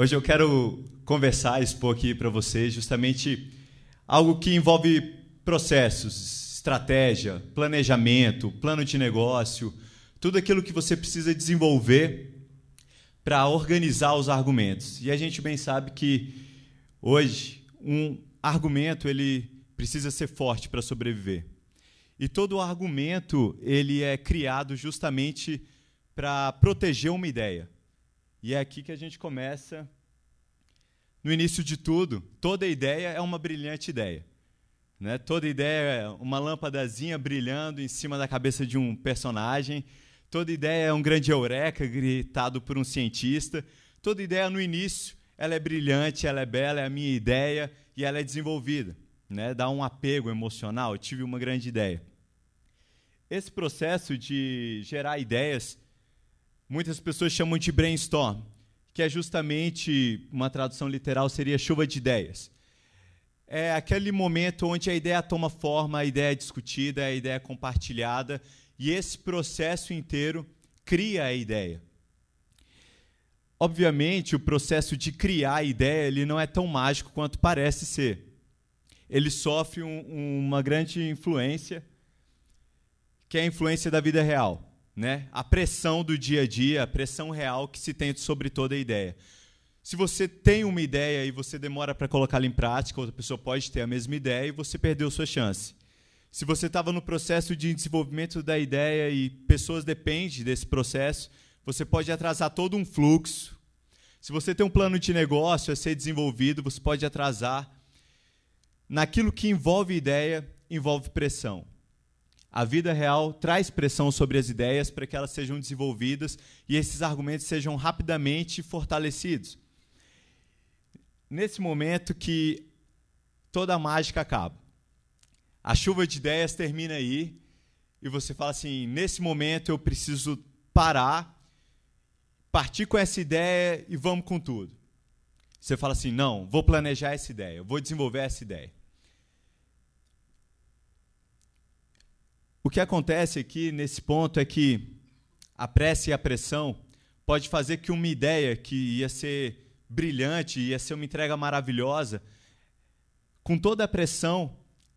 Hoje eu quero conversar, expor aqui para vocês justamente algo que envolve processos, estratégia, planejamento, plano de negócio, tudo aquilo que você precisa desenvolver para organizar os argumentos. E a gente bem sabe que hoje um argumento ele precisa ser forte para sobreviver. E todo argumento ele é criado justamente para proteger uma ideia. E é aqui que a gente começa no início de tudo, toda ideia é uma brilhante ideia. Né? Toda ideia é uma lâmpadazinha brilhando em cima da cabeça de um personagem. Toda ideia é um grande eureka gritado por um cientista. Toda ideia no início, ela é brilhante, ela é bela, é a minha ideia e ela é desenvolvida, né? Dá um apego emocional, eu tive uma grande ideia. Esse processo de gerar ideias, muitas pessoas chamam de brainstorm que é justamente uma tradução literal seria chuva de ideias. É aquele momento onde a ideia toma forma, a ideia é discutida, a ideia é compartilhada e esse processo inteiro cria a ideia. Obviamente, o processo de criar a ideia ele não é tão mágico quanto parece ser. Ele sofre um, uma grande influência, que é a influência da vida real né? A pressão do dia a dia, a pressão real que se tem sobre toda a ideia. Se você tem uma ideia e você demora para colocá-la em prática, outra pessoa pode ter a mesma ideia e você perdeu sua chance. Se você estava no processo de desenvolvimento da ideia e pessoas dependem desse processo, você pode atrasar todo um fluxo. Se você tem um plano de negócio a ser desenvolvido, você pode atrasar. Naquilo que envolve ideia, envolve pressão. A vida real traz pressão sobre as ideias para que elas sejam desenvolvidas e esses argumentos sejam rapidamente fortalecidos. Nesse momento que toda a mágica acaba. A chuva de ideias termina aí e você fala assim: nesse momento eu preciso parar, partir com essa ideia e vamos com tudo. Você fala assim: não, vou planejar essa ideia, vou desenvolver essa ideia. O que acontece aqui nesse ponto é que a pressa e a pressão pode fazer que uma ideia que ia ser brilhante, ia ser uma entrega maravilhosa, com toda a pressão,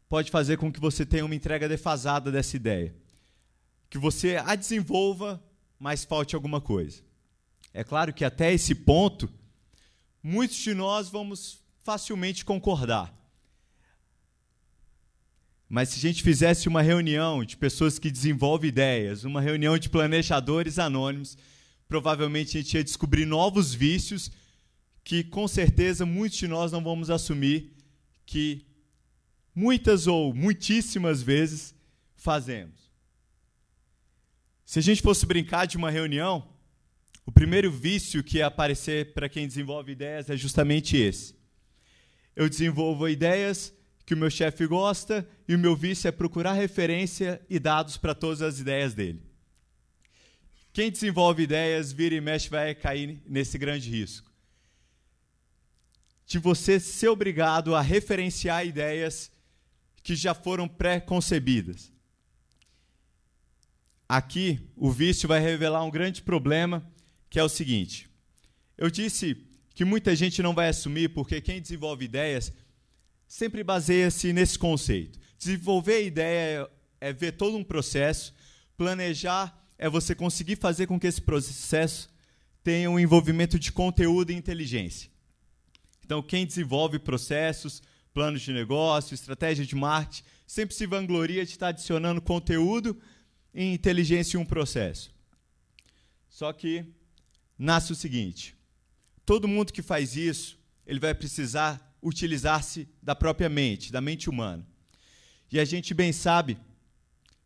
pode fazer com que você tenha uma entrega defasada dessa ideia. Que você a desenvolva, mas falte alguma coisa. É claro que até esse ponto, muitos de nós vamos facilmente concordar. Mas se a gente fizesse uma reunião de pessoas que desenvolvem ideias, uma reunião de planejadores anônimos, provavelmente a gente ia descobrir novos vícios que com certeza muitos de nós não vamos assumir que muitas ou muitíssimas vezes fazemos. Se a gente fosse brincar de uma reunião, o primeiro vício que ia aparecer para quem desenvolve ideias é justamente esse. Eu desenvolvo ideias que o meu chefe gosta e o meu vício é procurar referência e dados para todas as ideias dele. Quem desenvolve ideias, vira e mexe, vai cair nesse grande risco. De você ser obrigado a referenciar ideias que já foram pré-concebidas. Aqui, o vício vai revelar um grande problema, que é o seguinte: eu disse que muita gente não vai assumir porque quem desenvolve ideias sempre baseia-se nesse conceito. Desenvolver a ideia é ver todo um processo, planejar é você conseguir fazer com que esse processo tenha um envolvimento de conteúdo e inteligência. Então, quem desenvolve processos, planos de negócio, estratégia de marketing, sempre se vangloria de estar adicionando conteúdo e inteligência em um processo. Só que nasce o seguinte: todo mundo que faz isso, ele vai precisar utilizar-se da própria mente, da mente humana. E a gente bem sabe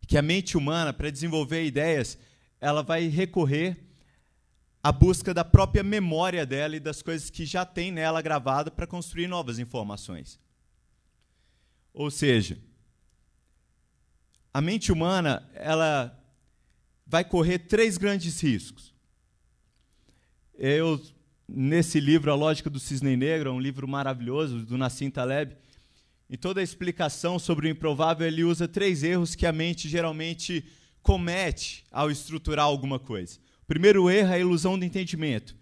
que a mente humana, para desenvolver ideias, ela vai recorrer à busca da própria memória dela e das coisas que já tem nela gravada para construir novas informações. Ou seja, a mente humana ela vai correr três grandes riscos. Eu nesse livro, A Lógica do Cisne Negro, é um livro maravilhoso do Nassim Taleb. Em toda a explicação sobre o improvável, ele usa três erros que a mente geralmente comete ao estruturar alguma coisa. O primeiro erro é a ilusão do entendimento,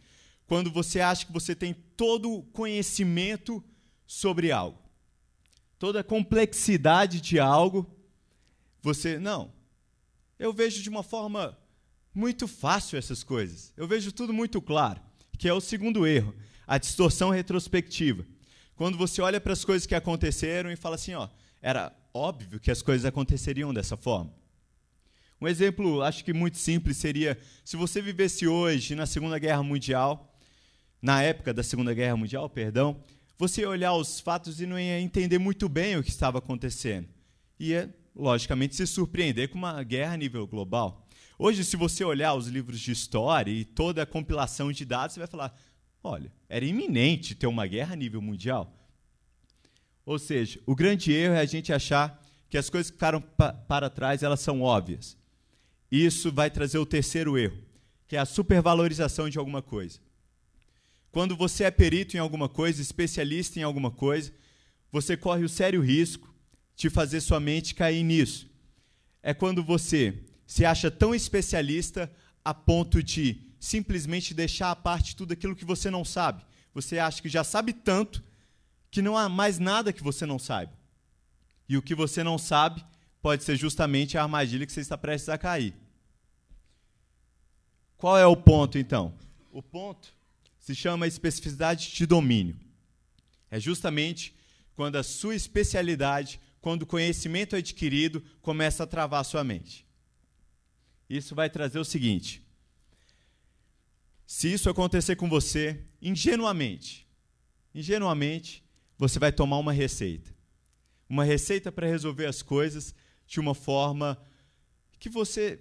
quando você acha que você tem todo o conhecimento sobre algo. Toda a complexidade de algo, você, não, eu vejo de uma forma muito fácil essas coisas. Eu vejo tudo muito claro que é o segundo erro, a distorção retrospectiva. Quando você olha para as coisas que aconteceram e fala assim, ó, era óbvio que as coisas aconteceriam dessa forma. Um exemplo, acho que muito simples seria se você vivesse hoje na Segunda Guerra Mundial, na época da Segunda Guerra Mundial, perdão, você ia olhar os fatos e não ia entender muito bem o que estava acontecendo. Ia, logicamente, se surpreender com uma guerra a nível global. Hoje, se você olhar os livros de história e toda a compilação de dados, você vai falar: olha, era iminente ter uma guerra a nível mundial. Ou seja, o grande erro é a gente achar que as coisas que ficaram pa para trás elas são óbvias. Isso vai trazer o terceiro erro, que é a supervalorização de alguma coisa. Quando você é perito em alguma coisa, especialista em alguma coisa, você corre o sério risco de fazer sua mente cair nisso. É quando você se acha tão especialista a ponto de simplesmente deixar à parte tudo aquilo que você não sabe. Você acha que já sabe tanto que não há mais nada que você não saiba. E o que você não sabe pode ser justamente a armadilha que você está prestes a cair. Qual é o ponto, então? O ponto se chama especificidade de domínio. É justamente quando a sua especialidade, quando o conhecimento é adquirido começa a travar a sua mente. Isso vai trazer o seguinte: se isso acontecer com você, ingenuamente, ingenuamente, você vai tomar uma receita. Uma receita para resolver as coisas de uma forma que você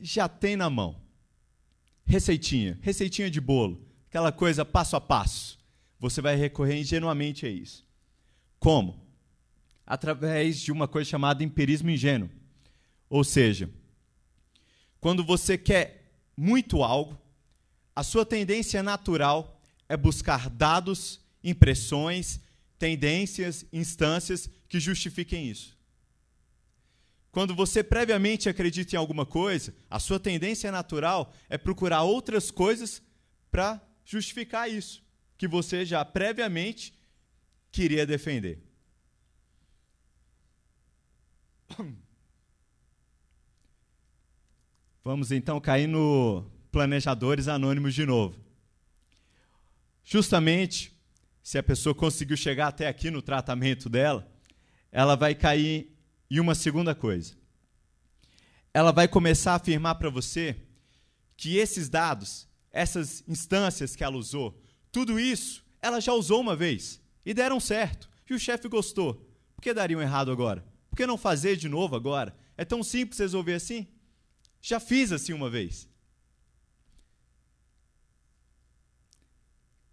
já tem na mão. Receitinha, receitinha de bolo, aquela coisa passo a passo. Você vai recorrer ingenuamente a isso. Como? Através de uma coisa chamada empirismo ingênuo. Ou seja, quando você quer muito algo, a sua tendência natural é buscar dados, impressões, tendências, instâncias que justifiquem isso. Quando você previamente acredita em alguma coisa, a sua tendência natural é procurar outras coisas para justificar isso, que você já previamente queria defender. Vamos então cair no Planejadores Anônimos de novo. Justamente, se a pessoa conseguiu chegar até aqui no tratamento dela, ela vai cair em uma segunda coisa. Ela vai começar a afirmar para você que esses dados, essas instâncias que ela usou, tudo isso ela já usou uma vez e deram certo. E o chefe gostou. Por que dariam errado agora? Por que não fazer de novo agora? É tão simples resolver assim? Já fiz assim uma vez.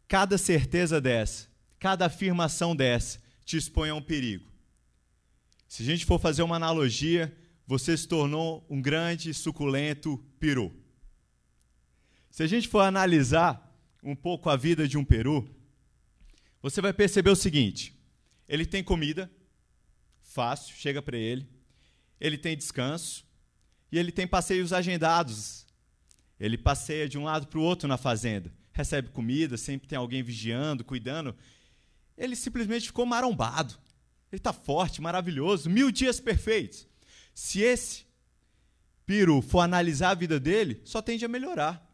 Cada certeza dessa, cada afirmação dessa, te expõe a um perigo. Se a gente for fazer uma analogia, você se tornou um grande, suculento peru. Se a gente for analisar um pouco a vida de um peru, você vai perceber o seguinte: ele tem comida, fácil, chega para ele, ele tem descanso, e ele tem passeios agendados. Ele passeia de um lado para o outro na fazenda, recebe comida, sempre tem alguém vigiando, cuidando. Ele simplesmente ficou marombado. Ele está forte, maravilhoso, mil dias perfeitos. Se esse Piro for analisar a vida dele, só tende a melhorar.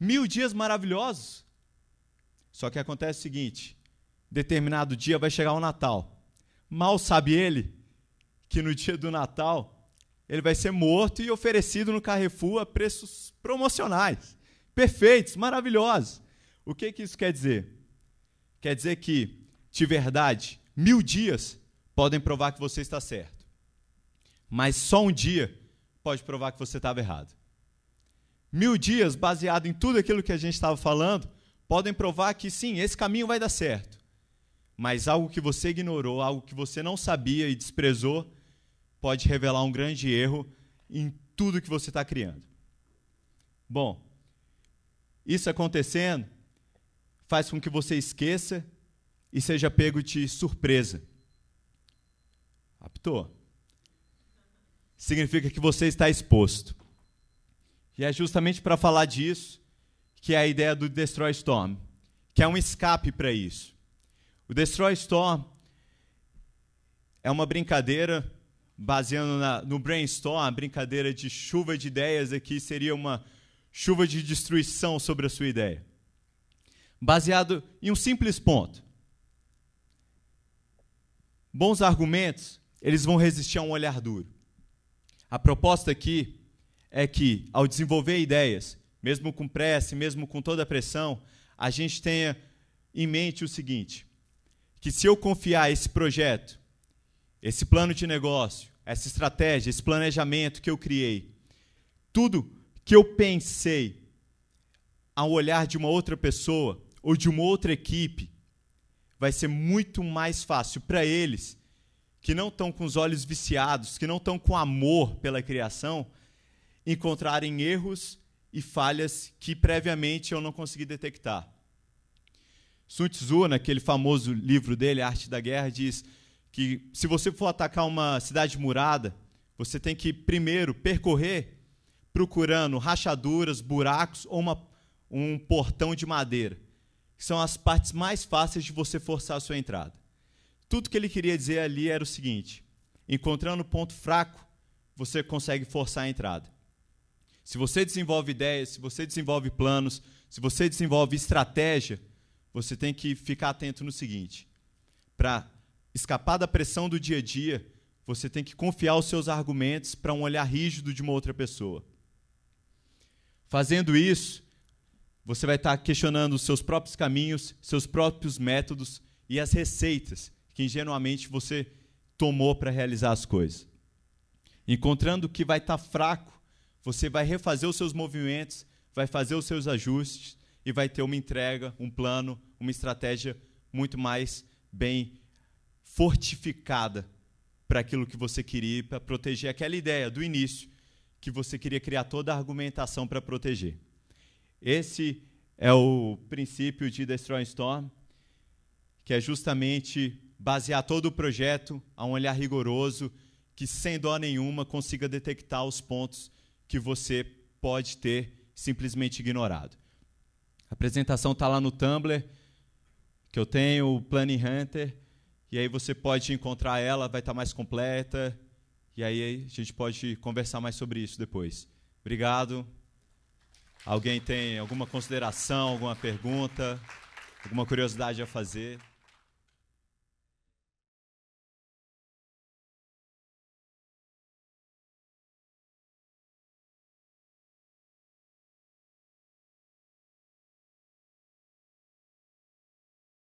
Mil dias maravilhosos. Só que acontece o seguinte: determinado dia vai chegar o Natal. Mal sabe ele que no dia do Natal ele vai ser morto e oferecido no Carrefour a preços promocionais. Perfeitos, maravilhosos. O que, que isso quer dizer? Quer dizer que, de verdade, mil dias podem provar que você está certo. Mas só um dia pode provar que você estava errado. Mil dias, baseado em tudo aquilo que a gente estava falando, podem provar que sim, esse caminho vai dar certo. Mas algo que você ignorou, algo que você não sabia e desprezou, pode revelar um grande erro em tudo que você está criando. Bom, isso acontecendo faz com que você esqueça e seja pego de surpresa. Apitou. Significa que você está exposto. E é justamente para falar disso que é a ideia do Destroy Storm, que é um escape para isso. O Destroy Storm é uma brincadeira baseando na, no brainstorm, a brincadeira de chuva de ideias aqui seria uma chuva de destruição sobre a sua ideia. Baseado em um simples ponto. Bons argumentos, eles vão resistir a um olhar duro. A proposta aqui é que, ao desenvolver ideias, mesmo com pressa, mesmo com toda a pressão, a gente tenha em mente o seguinte: que se eu confiar esse projeto esse plano de negócio, essa estratégia, esse planejamento que eu criei, tudo que eu pensei ao olhar de uma outra pessoa ou de uma outra equipe, vai ser muito mais fácil para eles que não estão com os olhos viciados, que não estão com amor pela criação, encontrarem erros e falhas que previamente eu não consegui detectar. Sun Tzu, naquele famoso livro dele, Arte da Guerra, diz: que se você for atacar uma cidade murada, você tem que primeiro percorrer procurando rachaduras, buracos ou uma, um portão de madeira, que são as partes mais fáceis de você forçar a sua entrada. Tudo que ele queria dizer ali era o seguinte: encontrando o ponto fraco, você consegue forçar a entrada. Se você desenvolve ideias, se você desenvolve planos, se você desenvolve estratégia, você tem que ficar atento no seguinte: para escapar da pressão do dia a dia, você tem que confiar os seus argumentos para um olhar rígido de uma outra pessoa. Fazendo isso, você vai estar questionando os seus próprios caminhos, seus próprios métodos e as receitas que ingenuamente você tomou para realizar as coisas. Encontrando que vai estar fraco, você vai refazer os seus movimentos, vai fazer os seus ajustes e vai ter uma entrega, um plano, uma estratégia muito mais bem fortificada para aquilo que você queria, para proteger aquela ideia do início que você queria criar toda a argumentação para proteger. Esse é o princípio de Destroy Storm, que é justamente basear todo o projeto a um olhar rigoroso que sem dó nenhuma consiga detectar os pontos que você pode ter simplesmente ignorado. A apresentação está lá no Tumblr, que eu tenho, o Planning Hunter. E aí você pode encontrar ela, vai estar mais completa. E aí a gente pode conversar mais sobre isso depois. Obrigado. Alguém tem alguma consideração, alguma pergunta, alguma curiosidade a fazer?